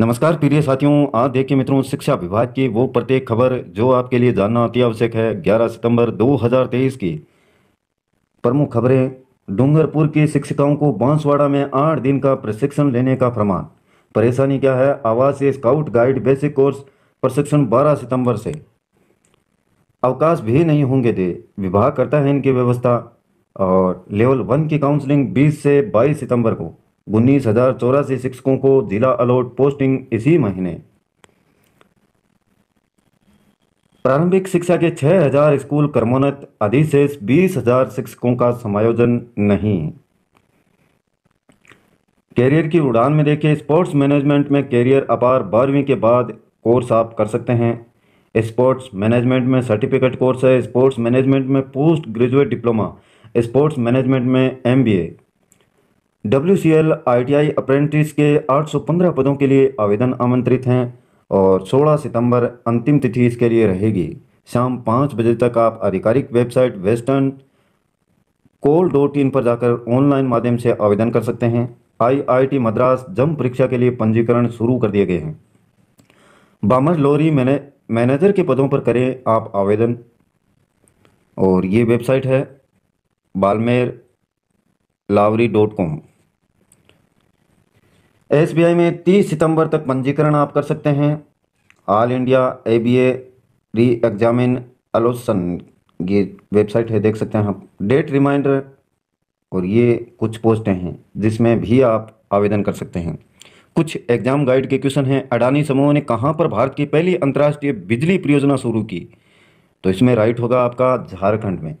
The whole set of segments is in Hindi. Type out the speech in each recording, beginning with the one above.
नमस्कार प्रिय साथियों आज देखिए मित्रों शिक्षा विभाग की वो प्रत्येक खबर जो आपके लिए जानना अति आवश्यक है 11 सितंबर 2023 की प्रमुख खबरें डूंगरपुर की शिक्षिकाओं को बांसवाड़ा में आठ दिन का प्रशिक्षण लेने का प्रमाण परेशानी क्या है आवासीय स्काउट गाइड बेसिक कोर्स प्रशिक्षण 12 सितंबर से अवकाश भी नहीं होंगे दे विभाग करता है इनकी व्यवस्था और लेवल वन की काउंसलिंग 20 से 22 सितंबर को उन्नीस हजार चौरासी शिक्षकों को जिला अलॉट पोस्टिंग इसी महीने प्रारंभिक शिक्षा के 6000 स्कूल कर्मोन्नत अधिशेष हजार शिक्षकों का समायोजन नहीं कैरियर की उड़ान में देखे स्पोर्ट्स मैनेजमेंट में कैरियर अपार बारहवीं के बाद कोर्स आप कर सकते हैं स्पोर्ट्स मैनेजमेंट में सर्टिफिकेट कोर्स है स्पोर्ट्स मैनेजमेंट में post graduate diploma sports management में MBA W C L I T I apprentice के 815 पदों के लिए आवेदन आमंत्रित हैं और 16 सितंबर अंतिम तिथि इसके लिए रहेगी शाम पाँच बजे तक आप आधिकारिक website western coal dot in पर जाकर ऑनलाइन माध्यम से आवेदन कर सकते हैं आईआईटी मद्रास जम परीक्षा के लिए पंजीकरण शुरू कर दिए गए हैं बामर लोरी मैने मैनेजर के पदों पर करें आप आवेदन और ये वेबसाइट है बालमेर लावरी डॉट कॉम एस में 30 सितंबर तक पंजीकरण आप कर सकते हैं all India A B A re examine अलोसन ये वेबसाइट है देख सकते हैं आप डेट रिमाइंडर और ये कुछ पोस्टें हैं जिसमें भी आप आवेदन कर सकते हैं कुछ एग्जाम गाइड के क्वेश्चन हैं अडानी समूह ने कहाँ पर भारत की पहली अंतर्राष्ट्रीय बिजली परियोजना शुरू की तो इसमें राइट होगा आपका झारखंड में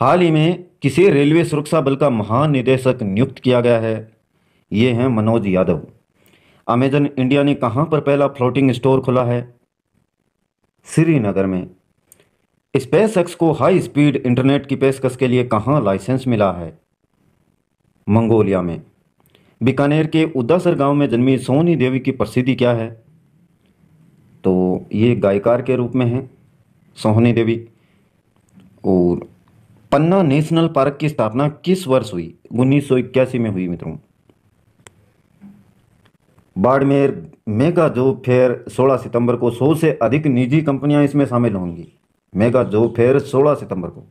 हाल ही में किसे रेलवे सुरक्षा बल का महानिदेशक नियुक्त किया गया है ये हैं मनोज यादव अमेजन इंडिया ने कहाँ पर पहला फ्लोटिंग स्टोर खुला है श्रीनगर में स्पेस एक्स को हाई स्पीड इंटरनेट की पेशकश के लिए कहाँ लाइसेंस मिला है मंगोलिया में बीकानेर के उदासर गांव में जन्मी सोनी देवी की प्रसिद्धि क्या है तो ये गायकार के रूप में हैं सोहनी देवी और पन्ना नेशनल पार्क की स्थापना किस वर्ष हुई उन्नीस में हुई मित्रों बाड़मेर मेगा जॉब फेयर 16 सितंबर को 100 से अधिक निजी कंपनियां इसमें शामिल होंगी मेगा जॉब फेयर 16 सितंबर को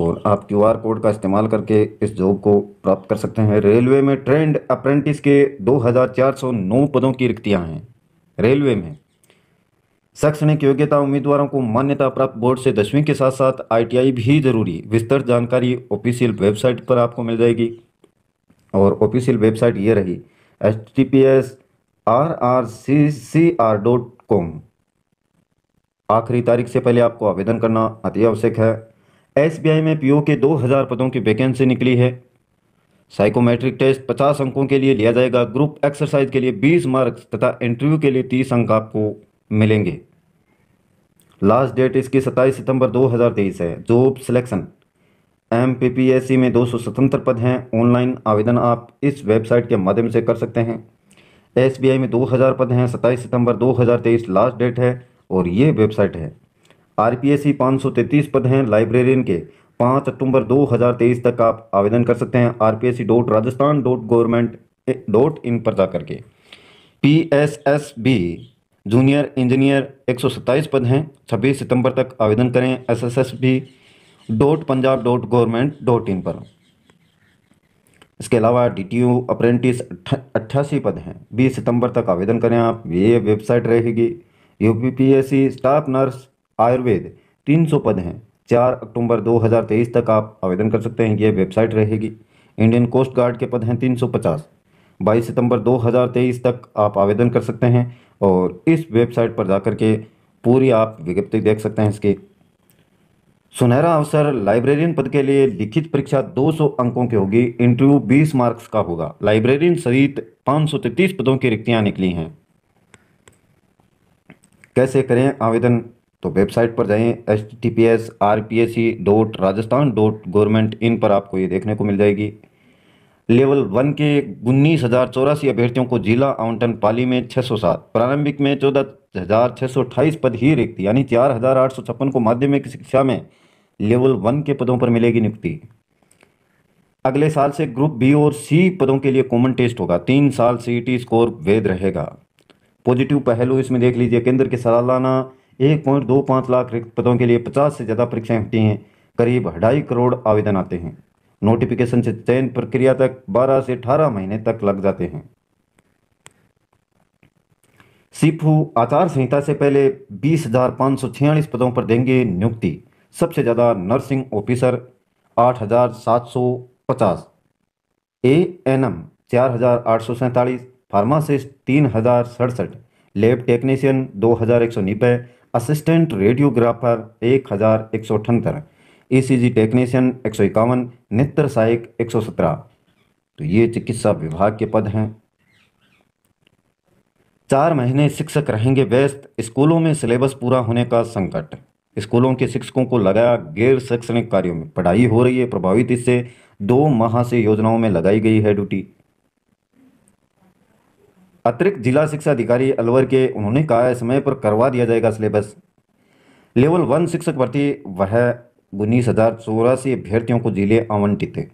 और आप क्यू आर कोड का इस्तेमाल करके इस जॉब को प्राप्त कर सकते हैं रेलवे में ट्रेंड अप्रेंटिस के 2409 पदों की रिक्तियां हैं रेलवे में शैक्षणिक योग्यता उम्मीदवारों को मान्यता प्राप्त बोर्ड से दसवीं के साथ साथ आईटीआई भी जरूरी विस्तृत जानकारी ऑफिशियल वेबसाइट पर आपको मिल जाएगी और ऑफिशियल वेबसाइट ये रही H T P S R R C C R dot com आखिरी तारीख से पहले आपको आवेदन करना अति आवश्यक है एस बी आई में पी ओ के दो हज़ार पदों की वैकेंसी निकली है साइकोमेट्रिक टेस्ट पचास अंकों के लिए लिया जाएगा ग्रुप एक्सरसाइज के लिए बीस मार्क्स तथा इंटरव्यू के लिए तीस अंक आपको मिलेंगे लास्ट डेट इसकी सत्ताईस सितंबर 2023 है job selection M P P S C में दो पद हैं ऑनलाइन आवेदन आप इस वेबसाइट के माध्यम से कर सकते हैं एस बी आई में 2000 पद हैं 27 सितंबर 2023 लास्ट डेट है और ये वेबसाइट है आर पी एस सी पद हैं लाइब्रेरियन के 5 अक्टूबर 2023 तक आप आवेदन कर सकते हैं R P S C dot Rajasthan dot government dot in पर जा करके P S S B junior engineer एक पद हैं 26 सितंबर तक आवेदन करें S S S B dot Punjab dot government dot in पर इसके अलावा डी टी यू अप्रेंटिस अट्ठासी पद हैं 20 सितंबर तक आवेदन करें आप ये वेबसाइट रहेगी U P P S C staff nurse Ayurveda 300 पद हैं 4 अक्टूबर 2023 तक आप आवेदन कर सकते हैं ये वेबसाइट रहेगी इंडियन कोस्ट गार्ड के पद हैं 350 22 सितंबर 2023 तक आप आवेदन कर सकते हैं और इस वेबसाइट पर जाकर के पूरी आप विज्ञप्ति देख सकते हैं इसकी सुनहरा अवसर लाइब्रेरियन पद के लिए लिखित परीक्षा 200 अंकों की होगी इंटरव्यू 20 मार्क्स का होगा लाइब्रेरियन सहित पांच पदों की रिक्तियां निकली हैं कैसे करें आवेदन तो वेबसाइट पर जाएं H T P S R P S C dot Rajasthan dot government in पर आपको ये देखने को मिल जाएगी लेवल वन के उन्नीस हज़ार चौरासी अभ्यर्थियों को जिला आवंटन पाली में 607 प्रारंभिक में चौदह हज़ार छह सौ अट्ठाईस पद ही रिक्त यानी चार हज़ार आठ सौ छप्पन को माध्यमिक शिक्षा में लेवल वन के पदों पर मिलेगी नियुक्ति अगले साल से ग्रुप बी और सी पदों के लिए कॉमन टेस्ट होगा तीन साल सीईटी e स्कोर वेद रहेगा पॉजिटिव पहलू इसमें देख लीजिए केंद्र के सालाना एक पॉइंट दो पाँच लाख रिक्त पदों के लिए पचास से ज़्यादा परीक्षाएं होती हैं करीब ढाई करोड़ आवेदन आते हैं नोटिफिकेशन से चयन प्रक्रिया तक 12 से 18 महीने तक लग जाते हैं सिपू आचार संहिता से पहले बीस पदों पर देंगे नियुक्ति सबसे ज़्यादा nursing officer 8,750 A N M चार हज़ार आठ सौ सैंतालीस फार्मासिस्ट तीन हज़ार सड़सठ लैब टेक्नीशियन दो हज़ार एक सौ नब्बे असिस्टेंट रेडियोग्राफर एक हज़ार एक सौ अठहत्तर ए सी जी टेक्नीशियन एक सौ इक्यावन नेत्र सहायक एक सौ सत्रह तो ये चिकित्सा विभाग के पद हैं चार महीने शिक्षक रहेंगे व्यस्त स्कूलों में सिलेबस पूरा होने का संकट स्कूलों के शिक्षकों को लगाया गैर शैक्षणिक कार्यों में पढ़ाई हो रही है प्रभावित इससे दो माह से योजनाओं में लगाई गई है ड्यूटी अतिरिक्त जिला शिक्षा अधिकारी अलवर के उन्होंने कहा है समय पर करवा दिया जाएगा सिलेबस लेवल वन शिक्षक भर्ती वह उन्नीस हज़ार चौरासी अभ्यर्थियों को जिले आवंटित है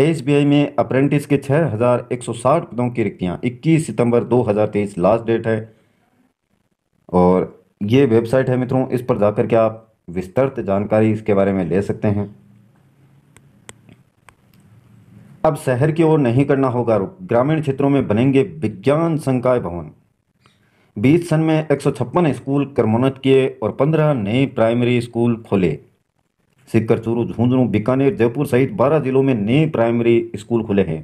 एस में अप्रेंटिस के छह हज़ार एक सौ साठ पदों की रिक्तियां इक्कीस सितंबर दो हज़ार तेईस लास्ट डेट है और ये वेबसाइट है मित्रों इस पर जाकर के आप विस्तृत जानकारी इसके बारे में ले सकते हैं अब शहर की ओर नहीं करना होगा रुख ग्रामीण क्षेत्रों में बनेंगे विज्ञान संकाय भवन बीस सन में एक स्कूल क्रमोन्नत किए और 15 नए प्राइमरी स्कूल खोले सिक्कर चूरू झुंझुनू बीकानेर जयपुर सहित 12 जिलों में नए प्राइमरी स्कूल खुले हैं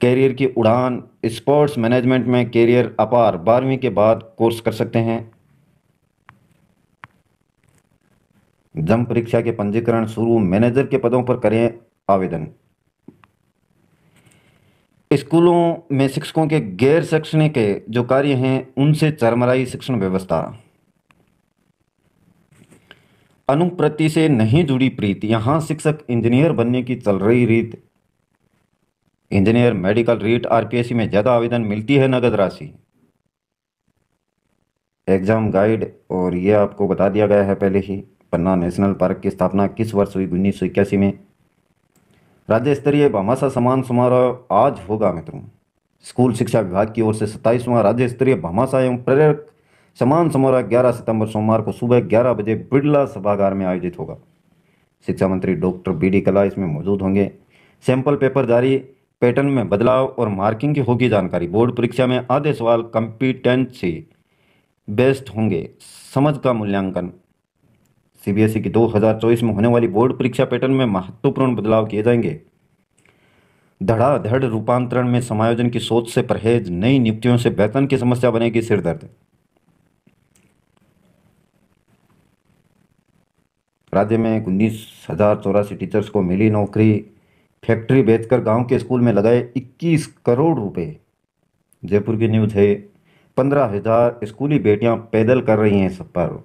कैरियर की उड़ान स्पोर्ट्स मैनेजमेंट में कैरियर अपार बारहवीं के बाद कोर्स कर सकते हैं जम परीक्षा के पंजीकरण शुरू मैनेजर के पदों पर करें आवेदन स्कूलों में शिक्षकों के गैर शैक्षणिक जो कार्य हैं उनसे चरमराई शिक्षण व्यवस्था अनुप्रति से नहीं जुड़ी प्रीत यहां शिक्षक इंजीनियर बनने की चल रही रीत इंजीनियर मेडिकल रीट आरपीएससी में ज़्यादा आवेदन मिलती है नगद राशि एग्ज़ाम गाइड और ये आपको बता दिया गया है पहले ही पन्ना नेशनल पार्क की स्थापना किस वर्ष हुई उन्नीस सौ इक्यासी में राज्य स्तरीय भामाशा सम्मान समारोह आज होगा मित्रों स्कूल शिक्षा विभाग की ओर से सत्ताईसवां राज्य स्तरीय भामाशा एवं प्रेरक समान समारोह ग्यारह सितंबर सोमवार को सुबह ग्यारह बजे बिड़ला सभागार में आयोजित होगा शिक्षा मंत्री डॉक्टर बी डी कला इसमें मौजूद होंगे सैंपल पेपर जारी पैटर्न में बदलाव और मार्किंग की होगी जानकारी बोर्ड परीक्षा में आधे सवाल कंपिटेंसी बेस्ड होंगे समझ का मूल्यांकन सीबीएसई की 2024 में होने वाली बोर्ड परीक्षा पैटर्न में महत्वपूर्ण बदलाव किए जाएंगे धड़ाधड़ रूपांतरण में समायोजन की सोच से परहेज नई नियुक्तियों से वेतन की समस्या बनेगी सिरदर्द राज्य में उन्नीस हजार चौरासी टीचर्स को मिली नौकरी फैक्ट्री बेचकर गांव के स्कूल में लगाए 21 करोड़ रुपए जयपुर की न्यूज है पंद्रह हजार स्कूली बेटियां पैदल कर रही हैं सफर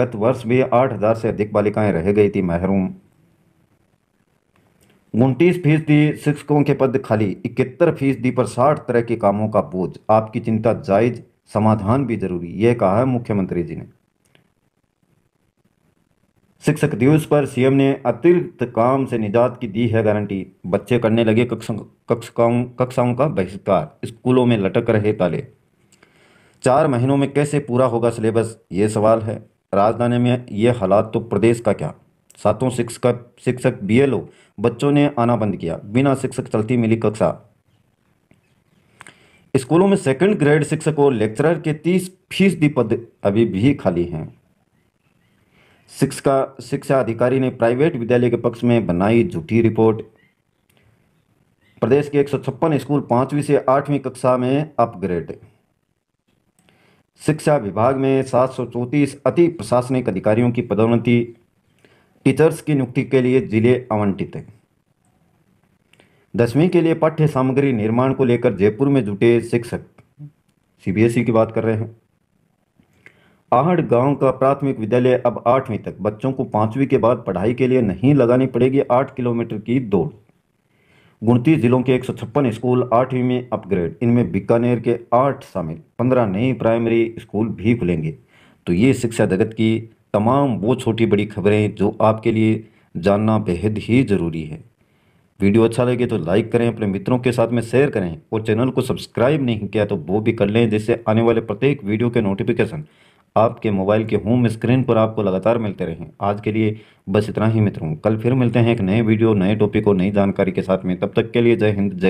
गत वर्ष में आठ हजार से अधिक बालिकाएं रह गई थी महरूम उनतीस फीसदी शिक्षकों के पद खाली इकहत्तर फीसदी पर साठ तरह के कामों का बोझ आपकी चिंता जायज समाधान भी जरूरी यह कहा है मुख्यमंत्री जी ने शिक्षक दिवस पर सीएम ने अतिरिक्त काम से निजात की दी है गारंटी बच्चे करने लगे कक्षाओं कक्षाओं का बहिष्कार स्कूलों में लटक रहे ताले चार महीनों में कैसे पूरा होगा सिलेबस ये सवाल है राजधानी में ये हालात तो प्रदेश का क्या सातों शिक्षक शिक्षक बी बच्चों ने आना बंद किया बिना शिक्षक चलती मिली कक्षा स्कूलों में सेकंड ग्रेड शिक्षक और लेक्चरर के तीस फीसदी पद अभी भी खाली हैं शिक्षका शिक्षा अधिकारी ने प्राइवेट विद्यालय के पक्ष में बनाई झूठी रिपोर्ट प्रदेश के एक स्कूल पांचवी से आठवीं कक्षा में अपग्रेड शिक्षा विभाग में सात सौ चौंतीस अति प्रशासनिक अधिकारियों की पदोन्नति टीचर्स की नियुक्ति के लिए जिले आवंटित दसवीं के लिए पाठ्य सामग्री निर्माण को लेकर जयपुर में जुटे शिक्षक सीबीएसई की बात कर रहे हैं आहड़ गांव का प्राथमिक विद्यालय अब आठवीं तक बच्चों को पाँचवीं के बाद पढ़ाई के लिए नहीं लगानी पड़ेगी आठ किलोमीटर की दौड़ गुणतीस जिलों के एक स्कूल आठवीं में अपग्रेड इनमें बीकानेर के आठ शामिल पंद्रह नई प्राइमरी स्कूल भी खुलेंगे तो ये शिक्षा जगत की तमाम वो छोटी बड़ी खबरें जो आपके लिए जानना बेहद ही ज़रूरी है वीडियो अच्छा लगे तो लाइक करें अपने मित्रों के साथ में शेयर करें और चैनल को सब्सक्राइब नहीं किया तो वो भी कर लें जिससे आने वाले प्रत्येक वीडियो के नोटिफिकेशन आपके मोबाइल के होम स्क्रीन पर आपको लगातार मिलते रहें आज के लिए बस इतना ही मित्रों कल फिर मिलते हैं एक नए वीडियो नए टॉपिक और नई जानकारी के साथ में तब तक के लिए जय हिंद जय